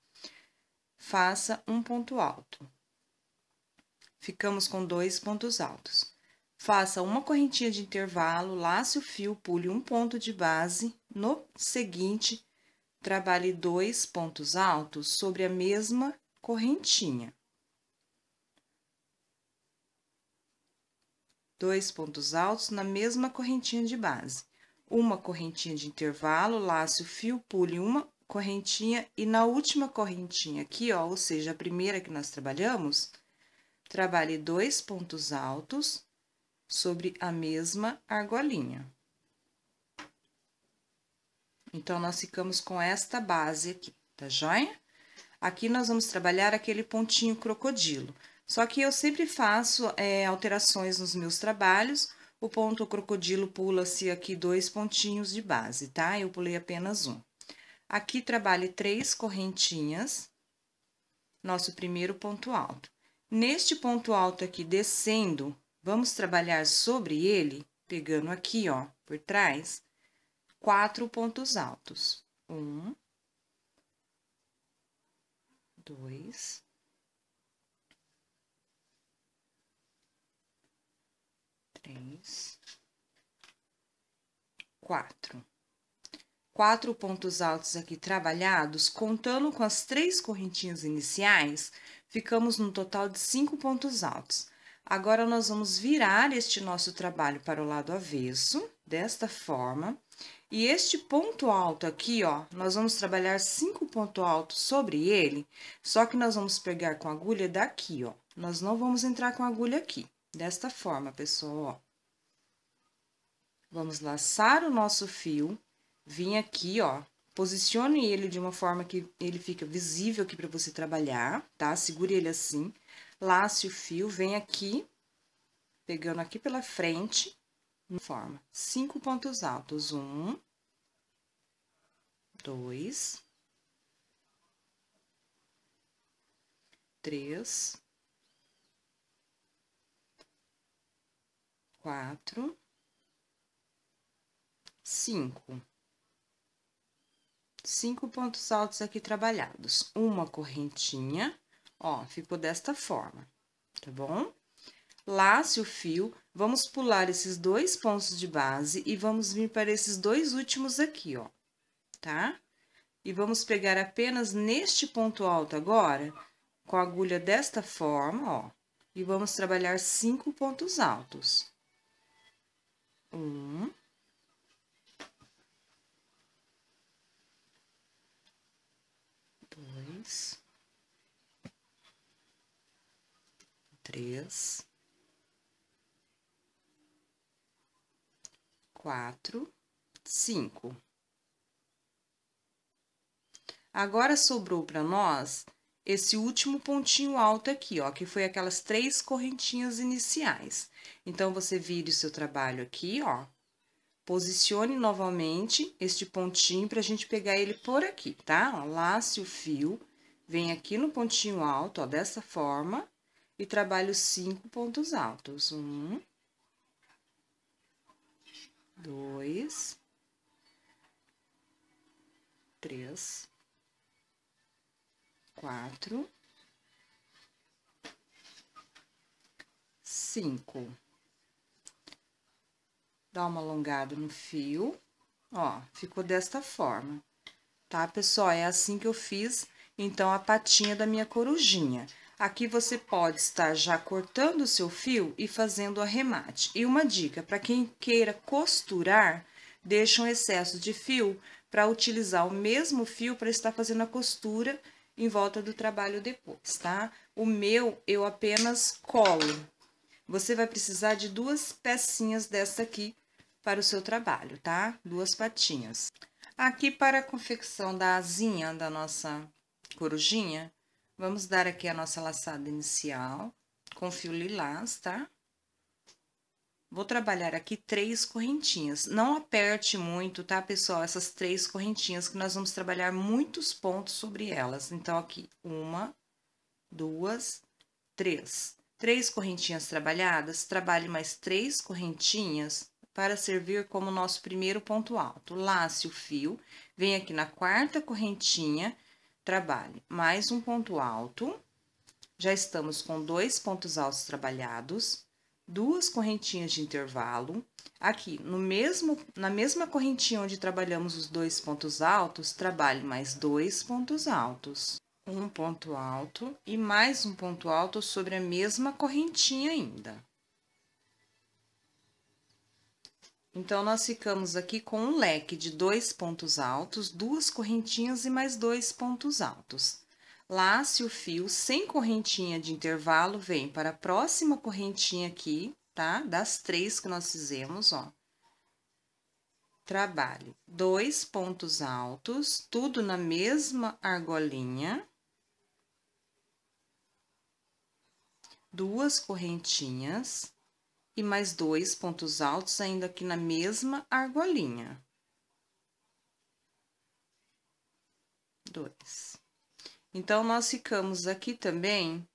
Speaker 1: Faça um ponto alto. Ficamos com dois pontos altos. Faça uma correntinha de intervalo, lace o fio, pule um ponto de base, no seguinte, trabalhe dois pontos altos sobre a mesma correntinha. dois pontos altos na mesma correntinha de base, uma correntinha de intervalo, laço, fio, pule uma correntinha e na última correntinha aqui, ó, ou seja, a primeira que nós trabalhamos, trabalhe dois pontos altos sobre a mesma argolinha. Então, nós ficamos com esta base aqui, tá joia? Aqui nós vamos trabalhar aquele pontinho crocodilo. Só que eu sempre faço é, alterações nos meus trabalhos. O ponto crocodilo pula-se aqui dois pontinhos de base, tá? Eu pulei apenas um. Aqui trabalhe três correntinhas, nosso primeiro ponto alto. Neste ponto alto aqui, descendo, vamos trabalhar sobre ele, pegando aqui, ó, por trás, quatro pontos altos. Um, dois, Três. Quatro. Quatro pontos altos aqui trabalhados, contando com as três correntinhas iniciais, ficamos no total de cinco pontos altos. Agora, nós vamos virar este nosso trabalho para o lado avesso, desta forma. E este ponto alto aqui, ó, nós vamos trabalhar cinco pontos altos sobre ele, só que nós vamos pegar com agulha daqui, ó. Nós não vamos entrar com agulha aqui. Desta forma, pessoal, ó. Vamos laçar o nosso fio, vim aqui, ó, posicione ele de uma forma que ele fica visível aqui para você trabalhar, tá? Segure ele assim, lace o fio, vem aqui, pegando aqui pela frente, forma cinco pontos altos, um, dois, três, quatro, cinco. Cinco pontos altos aqui trabalhados. Uma correntinha, ó, ficou desta forma, tá bom? Lace o fio, vamos pular esses dois pontos de base e vamos vir para esses dois últimos aqui, ó, tá? E vamos pegar apenas neste ponto alto agora, com a agulha desta forma, ó, e vamos trabalhar cinco pontos altos. Um. Dois. Três. Quatro. Cinco. Agora, sobrou para nós esse último pontinho alto aqui, ó, que foi aquelas três correntinhas iniciais. Então, você vire o seu trabalho aqui, ó, posicione novamente este pontinho pra gente pegar ele por aqui, tá? Ó, lace o fio, vem aqui no pontinho alto, ó, dessa forma, e trabalho cinco pontos altos. Um, dois, três, quatro, cinco. Dá uma alongada no fio, ó, ficou desta forma, tá, pessoal? É assim que eu fiz, então, a patinha da minha corujinha. Aqui você pode estar já cortando o seu fio e fazendo o arremate. E uma dica, para quem queira costurar, deixa um excesso de fio para utilizar o mesmo fio para estar fazendo a costura em volta do trabalho depois, tá? O meu, eu apenas colo. Você vai precisar de duas pecinhas dessa aqui para o seu trabalho, tá? Duas patinhas. Aqui, para a confecção da asinha da nossa corujinha, vamos dar aqui a nossa laçada inicial com fio lilás, tá? Vou trabalhar aqui três correntinhas. Não aperte muito, tá, pessoal? Essas três correntinhas, que nós vamos trabalhar muitos pontos sobre elas. Então, aqui, uma, duas, três. Três correntinhas trabalhadas, trabalhe mais três correntinhas para servir como nosso primeiro ponto alto. Lace o fio, vem aqui na quarta correntinha, trabalhe mais um ponto alto. Já estamos com dois pontos altos trabalhados duas correntinhas de intervalo. Aqui, no mesmo, na mesma correntinha onde trabalhamos os dois pontos altos, trabalhe mais dois pontos altos. Um ponto alto e mais um ponto alto sobre a mesma correntinha ainda. Então, nós ficamos aqui com um leque de dois pontos altos, duas correntinhas e mais dois pontos altos lace o fio sem correntinha de intervalo, vem para a próxima correntinha aqui, tá? Das três que nós fizemos, ó. Trabalhe dois pontos altos, tudo na mesma argolinha. Duas correntinhas e mais dois pontos altos ainda aqui na mesma argolinha. Dois. Então, nós ficamos aqui também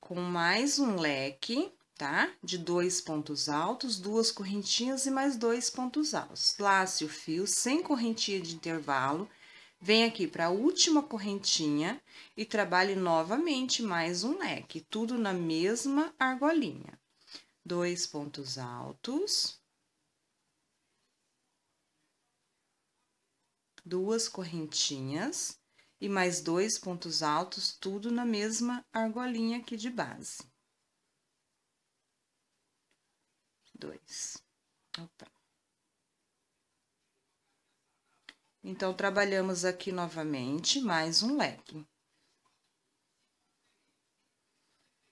Speaker 1: com mais um leque, tá? De dois pontos altos, duas correntinhas e mais dois pontos altos. Lace o fio sem correntinha de intervalo, vem aqui para a última correntinha e trabalhe novamente mais um leque, tudo na mesma argolinha. Dois pontos altos. Duas correntinhas e mais dois pontos altos, tudo na mesma argolinha aqui de base. Dois. Opa. Então, trabalhamos aqui novamente mais um leque.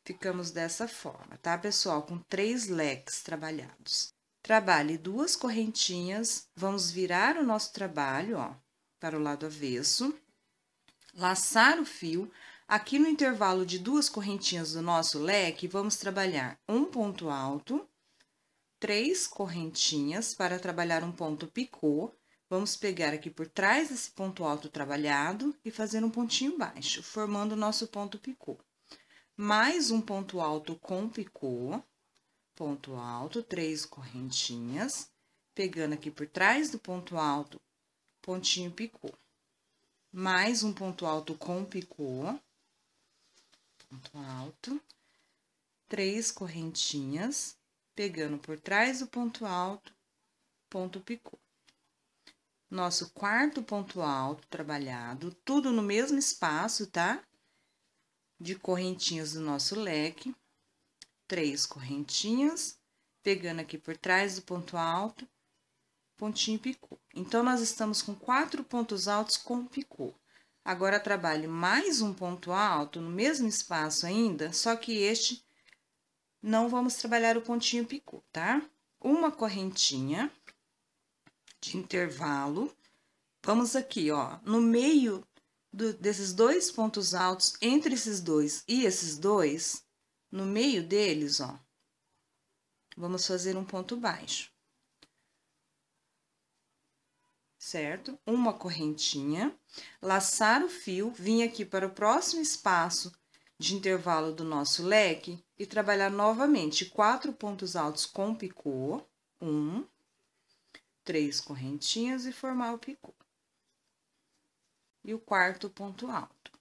Speaker 1: Ficamos dessa forma, tá, pessoal? Com três leques trabalhados. Trabalhe duas correntinhas, vamos virar o nosso trabalho, ó, para o lado avesso laçar o fio. Aqui no intervalo de duas correntinhas do nosso leque, vamos trabalhar um ponto alto, três correntinhas para trabalhar um ponto picô. Vamos pegar aqui por trás desse ponto alto trabalhado e fazer um pontinho baixo, formando o nosso ponto picô. Mais um ponto alto com picô, ponto alto, três correntinhas, pegando aqui por trás do ponto alto, pontinho picô mais um ponto alto com picô, ponto alto, três correntinhas, pegando por trás do ponto alto, ponto picô. Nosso quarto ponto alto trabalhado, tudo no mesmo espaço, tá? De correntinhas do nosso leque, três correntinhas, pegando aqui por trás do ponto alto, pontinho picô. Então, nós estamos com quatro pontos altos com picô. Agora, trabalhe mais um ponto alto no mesmo espaço ainda, só que este não vamos trabalhar o pontinho picô, tá? Uma correntinha de intervalo. Vamos aqui, ó, no meio do, desses dois pontos altos, entre esses dois e esses dois, no meio deles, ó, vamos fazer um ponto baixo. certo? Uma correntinha, laçar o fio, vir aqui para o próximo espaço de intervalo do nosso leque e trabalhar novamente quatro pontos altos com picô, um, três correntinhas e formar o picô. E o quarto ponto alto.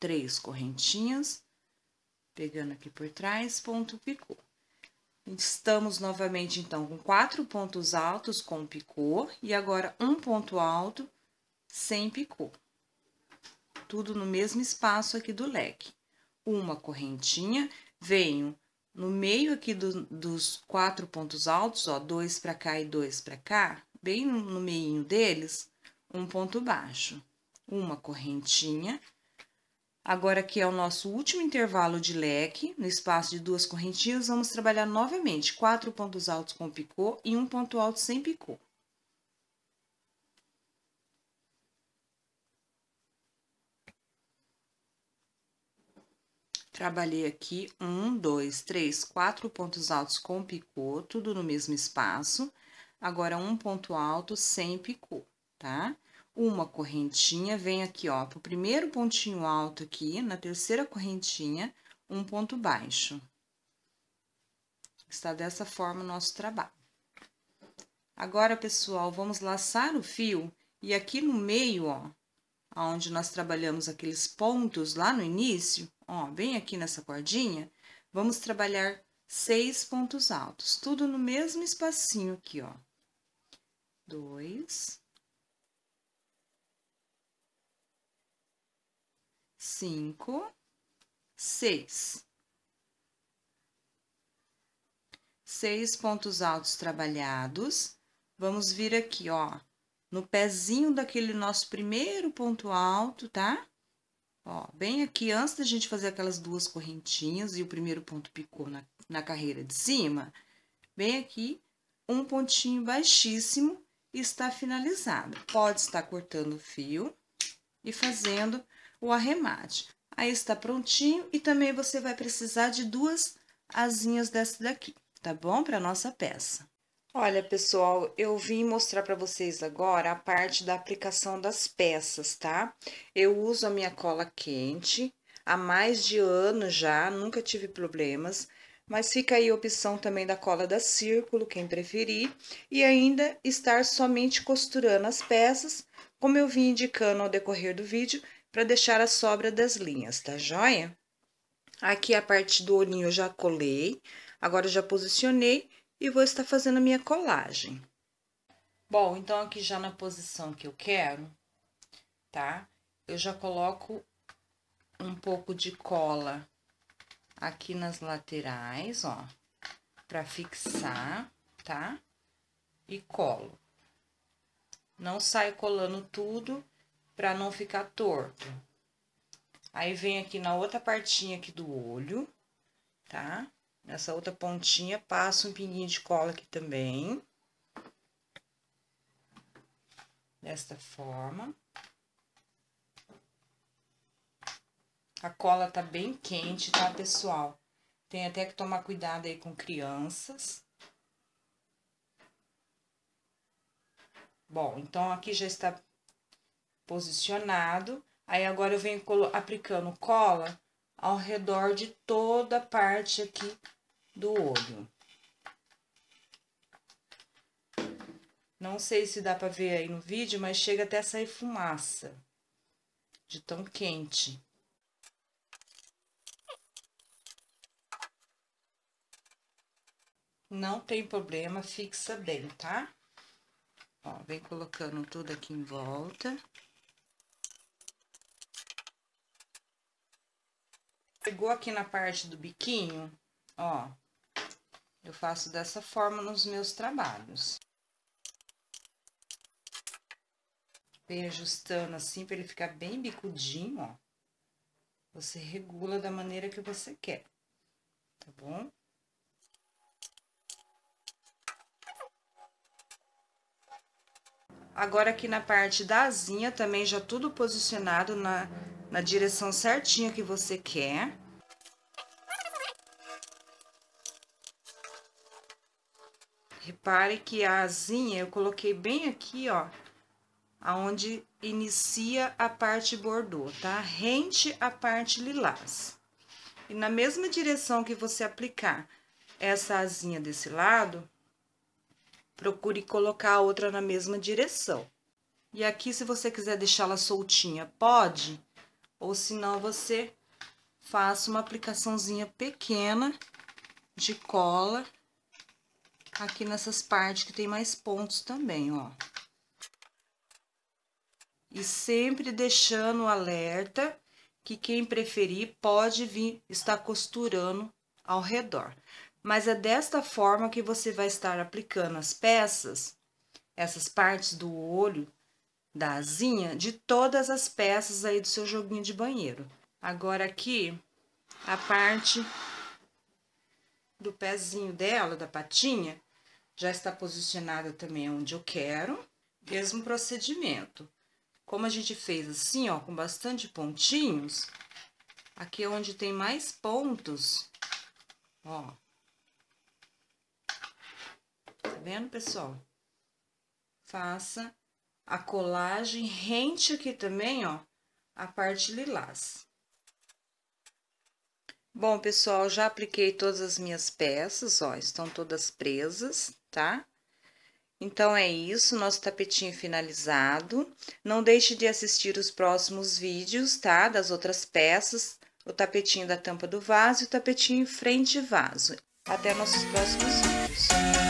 Speaker 1: Três correntinhas, pegando aqui por trás, ponto picô. Estamos novamente, então, com quatro pontos altos com picô e agora um ponto alto sem picô. Tudo no mesmo espaço aqui do leque. Uma correntinha, venho no meio aqui do, dos quatro pontos altos, ó, dois para cá e dois para cá, bem no meio deles, um ponto baixo. Uma correntinha, Agora que é o nosso último intervalo de leque, no espaço de duas correntinhas, vamos trabalhar novamente quatro pontos altos com picô e um ponto alto sem picô. Trabalhei aqui um, dois, três, quatro pontos altos com picô, tudo no mesmo espaço. Agora, um ponto alto sem picô, tá? Tá? uma correntinha, vem aqui, ó, pro primeiro pontinho alto aqui, na terceira correntinha, um ponto baixo. Está dessa forma o nosso trabalho. Agora, pessoal, vamos laçar o fio e aqui no meio, ó, onde nós trabalhamos aqueles pontos lá no início, ó, bem aqui nessa cordinha, vamos trabalhar seis pontos altos, tudo no mesmo espacinho aqui, ó. Dois, cinco, seis. Seis pontos altos trabalhados. Vamos vir aqui, ó, no pezinho daquele nosso primeiro ponto alto, tá? Ó, bem aqui, antes da gente fazer aquelas duas correntinhas e o primeiro ponto picou na, na carreira de cima, bem aqui, um pontinho baixíssimo está finalizado. Pode estar cortando o fio e fazendo o arremate. Aí está prontinho e também você vai precisar de duas asinhas dessa daqui, tá bom? Para nossa peça. Olha, pessoal, eu vim mostrar para vocês agora a parte da aplicação das peças, tá? Eu uso a minha cola quente há mais de ano já, nunca tive problemas, mas fica aí a opção também da cola da círculo, quem preferir, e ainda estar somente costurando as peças, como eu vim indicando ao decorrer do vídeo, para deixar a sobra das linhas, tá joia? Aqui a parte do olhinho eu já colei, agora eu já posicionei e vou estar fazendo a minha colagem. Bom, então aqui já na posição que eu quero, tá? Eu já coloco um pouco de cola aqui nas laterais, ó, para fixar, tá? E colo. Não saio colando tudo, para não ficar torto. Aí vem aqui na outra partinha aqui do olho, tá? Nessa outra pontinha, passa um pinguinho de cola aqui também. Desta forma. A cola tá bem quente, tá, pessoal? Tem até que tomar cuidado aí com crianças. Bom, então aqui já está posicionado. Aí agora eu venho aplicando cola ao redor de toda a parte aqui do olho. Não sei se dá pra ver aí no vídeo, mas chega até a sair fumaça. De tão quente. Não tem problema, fixa bem, tá? Ó, vem colocando tudo aqui em volta. Pegou aqui na parte do biquinho, ó. Eu faço dessa forma nos meus trabalhos. Vem ajustando assim para ele ficar bem bicudinho, ó. Você regula da maneira que você quer, tá bom? Agora aqui na parte da asinha também já tudo posicionado na na direção certinha que você quer. Repare que a asinha eu coloquei bem aqui, ó, aonde inicia a parte bordô, tá? Rente a parte lilás. E na mesma direção que você aplicar essa asinha desse lado, procure colocar a outra na mesma direção. E aqui, se você quiser deixá-la soltinha, pode, ou senão você faça uma aplicaçãozinha pequena de cola aqui nessas partes que tem mais pontos também, ó. E sempre deixando o alerta que quem preferir pode vir estar costurando ao redor. Mas é desta forma que você vai estar aplicando as peças, essas partes do olho, da asinha de todas as peças aí do seu joguinho de banheiro. Agora aqui, a parte do pezinho dela, da patinha, já está posicionada também onde eu quero. Mesmo procedimento. Como a gente fez assim, ó, com bastante pontinhos, aqui é onde tem mais pontos, ó. Tá vendo, pessoal? Faça a colagem rente aqui também, ó, a parte lilás. Bom, pessoal, já apliquei todas as minhas peças, ó, estão todas presas, tá? Então, é isso, nosso tapetinho finalizado. Não deixe de assistir os próximos vídeos, tá? Das outras peças, o tapetinho da tampa do vaso e o tapetinho frente vaso. Até nossos próximos vídeos.